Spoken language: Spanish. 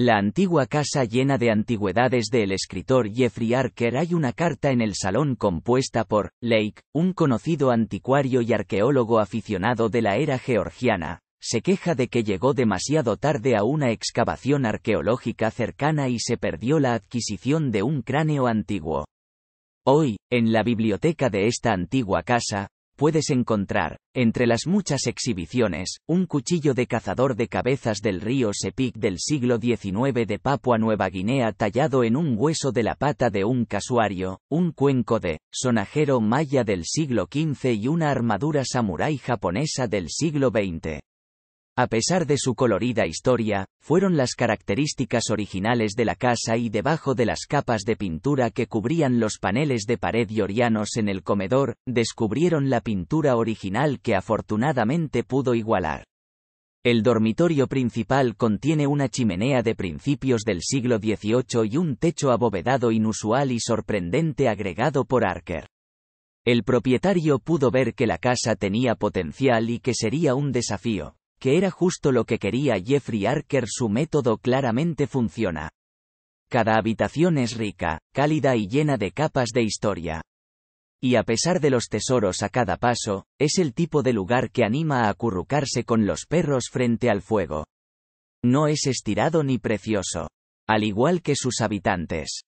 la antigua casa llena de antigüedades del escritor Jeffrey Archer hay una carta en el salón compuesta por Lake, un conocido anticuario y arqueólogo aficionado de la era georgiana. Se queja de que llegó demasiado tarde a una excavación arqueológica cercana y se perdió la adquisición de un cráneo antiguo. Hoy, en la biblioteca de esta antigua casa, puedes encontrar, entre las muchas exhibiciones, un cuchillo de cazador de cabezas del río Sepik del siglo XIX de Papua Nueva Guinea tallado en un hueso de la pata de un casuario, un cuenco de sonajero maya del siglo XV y una armadura samurái japonesa del siglo XX. A pesar de su colorida historia, fueron las características originales de la casa y debajo de las capas de pintura que cubrían los paneles de pared y orianos en el comedor, descubrieron la pintura original que afortunadamente pudo igualar. El dormitorio principal contiene una chimenea de principios del siglo XVIII y un techo abovedado inusual y sorprendente agregado por Arker. El propietario pudo ver que la casa tenía potencial y que sería un desafío, que era justo lo que quería Jeffrey Arker. su método claramente funciona. Cada habitación es rica, cálida y llena de capas de historia. Y a pesar de los tesoros a cada paso, es el tipo de lugar que anima a acurrucarse con los perros frente al fuego. No es estirado ni precioso. Al igual que sus habitantes.